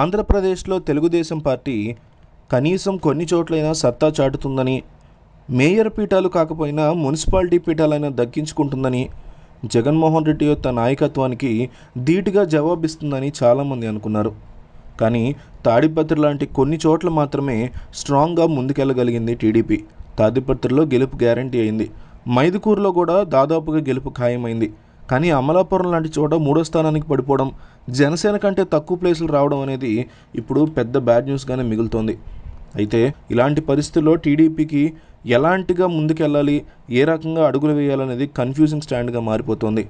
ఆంధ్రప్రదేశ్లో తెలుగుదేశం పార్టీ కనీసం కొన్ని చోట్లైనా సత్తా చాటుతుందని మేయర్ పీఠాలు కాకపోయినా మున్సిపాలిటీ పీఠాలైనా దక్కించుకుంటుందని జగన్మోహన్ రెడ్డి యొక్క నాయకత్వానికి ధీటుగా జవాబిస్తుందని చాలామంది అనుకున్నారు కానీ తాడిపత్రి లాంటి కొన్ని చోట్ల మాత్రమే స్ట్రాంగ్గా ముందుకెళ్ళగలిగింది టీడీపీ తాడిపత్రిలో గెలుపు గ్యారంటీ అయింది మైదుకూరులో కూడా దాదాపుగా గెలుపు ఖాయమైంది కానీ అమలాపురం లాంటి చోట మూడో స్థానానికి పడిపోవడం జనసేన కంటే తక్కువ ప్లేసులు రావడం అనేది ఇప్పుడు పెద్ద బ్యాడ్ న్యూస్గానే మిగులుతోంది అయితే ఇలాంటి పరిస్థితుల్లో టీడీపీకి ఎలాంటిగా ముందుకెళ్ళాలి ఏ రకంగా అడుగులు వేయాలనేది కన్ఫ్యూజింగ్ స్టాండ్గా మారిపోతుంది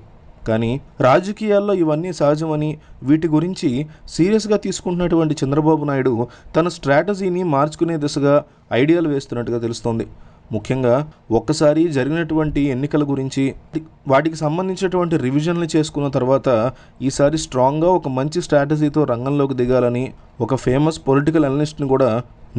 కానీ రాజకీయాల్లో ఇవన్నీ సహజమని వీటి గురించి సీరియస్గా తీసుకుంటున్నటువంటి చంద్రబాబు నాయుడు తన స్ట్రాటజీని మార్చుకునే దిశగా ఐడియాలు వేస్తున్నట్టుగా తెలుస్తోంది ముఖ్యంగా ఒక్కసారి జరిగినటువంటి ఎన్నికల గురించి వాటికి సంబంధించినటువంటి రివిజన్లు చేసుకున్న తర్వాత ఈసారి స్ట్రాంగ్గా ఒక మంచి స్ట్రాటజీతో రంగంలోకి దిగాలని ఒక ఫేమస్ పొలిటికల్ అనలిస్ట్ని కూడా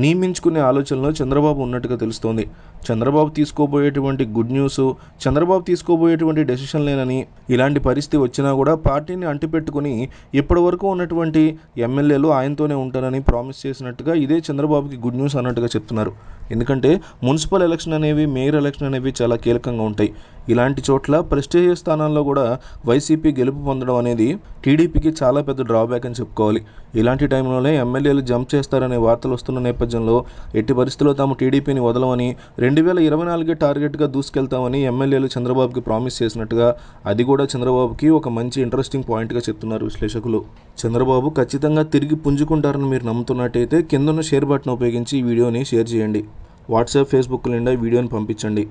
నియమించుకునే ఆలోచనలో చంద్రబాబు ఉన్నట్టుగా తెలుస్తోంది చంద్రబాబు తీసుకోబోయేటువంటి గుడ్ న్యూస్ చంద్రబాబు తీసుకోబోయేటువంటి డెసిషన్ లేనని ఇలాంటి పరిస్థితి వచ్చినా కూడా పార్టీని అంటిపెట్టుకుని ఇప్పటి వరకు ఉన్నటువంటి ఎమ్మెల్యేలు ఆయనతోనే ఉంటారని ప్రామిస్ చేసినట్టుగా ఇదే చంద్రబాబుకి గుడ్ న్యూస్ అన్నట్టుగా చెప్తున్నారు ఎందుకంటే మున్సిపల్ ఎలక్షన్ అనేవి మేయర్ ఎలక్షన్ అనేవి చాలా కీలకంగా ఉంటాయి ఇలాంటి చోట్ల ప్రెస్టేజ్ స్థానాల్లో కూడా వైసీపీ గెలుపు పొందడం అనేది టీడీపీకి చాలా పెద్ద డ్రాబ్యాక్ అని చెప్పుకోవాలి ఇలాంటి టైంలోనే ఎమ్మెల్యేలు జంప్ చేస్తారనే వార్తలు వస్తున్న నేపథ్యంలో ఎట్టి పరిస్థితుల్లో తాము టీడీపీని వదలమని రెండు రెండు వేల ఇరవై నాలుగే టార్గెట్గా దూసుకెళ్తామని ఎమ్మెల్యేలు చంద్రబాబుకి ప్రామిస్ చేసినట్టుగా అది కూడా చంద్రబాబుకి ఒక మంచి ఇంట్రెస్టింగ్ పాయింట్గా చెప్తున్నారు విశ్లేషకులు చంద్రబాబు ఖచ్చితంగా తిరిగి పుంజుకుంటారని మీరు నమ్ముతున్నట్టయితే కిందన్న షేర్ బటన్ ఉపయోగించి ఈ వీడియోని షేర్ చేయండి వాట్సాప్ ఫేస్బుక్ నిండా వీడియోని పంపించండి